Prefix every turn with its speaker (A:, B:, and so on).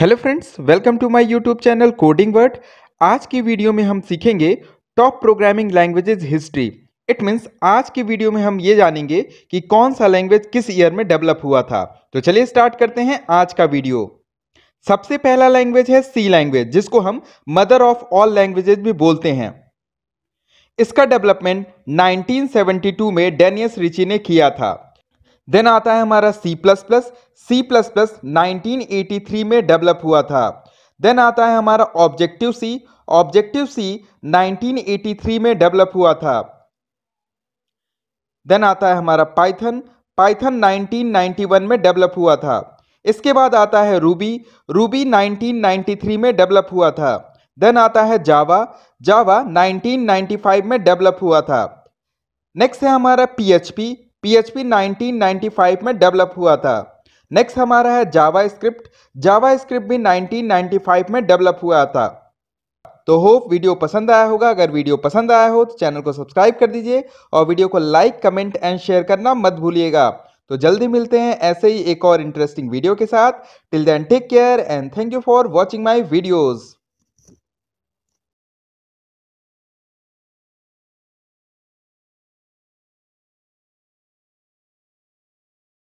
A: hello friends welcome to my YouTube channel coding word आज की video में हम सीखेंगे top programming languages history it means आज की वीडियो में हम ये जानेंगे कि कौन सा लैंग्वेज किस ईयर में डेवलप हुआ था तो चलिए स्टार्ट करते हैं आज का वीडियो सबसे पहला लैंग्वेज है सी लैंग्वेज जिसको हम मदर ऑफ ऑल लैंग्वेजेज भी बोलते हैं इसका डेवलपमेंट नाइनटीन में डेनियस रिची ने किया था देन आता है हमारा C++, C++ 1983 में डेवलप हुआ था देन आता है हमारा ऑब्जेक्टिव सी ऑब्जेक्टिव एटी 1983 में डेवलप हुआ था देन आता है हमारा पाइथन पाइथन 1991 में डेवलप हुआ था इसके बाद आता है रूबी रूबी 1993 में डेवलप हुआ था देन आता है जावा जावा 1995 में डेवलप हुआ था नेक्स्ट है हमारा पी पीएचपी 1995 में डेवलप हुआ था नेक्स्ट हमारा है जावा स्क्रिप्ट जावा स्क्रिप्ट भी 1995 में डेवलप हुआ था तो होप वीडियो पसंद आया होगा अगर वीडियो पसंद आया हो तो चैनल को सब्सक्राइब कर दीजिए और वीडियो को लाइक कमेंट एंड शेयर करना मत भूलिएगा तो जल्दी मिलते हैं ऐसे ही एक और इंटरेस्टिंग वीडियो के साथ till then take care and thank you for watching my videos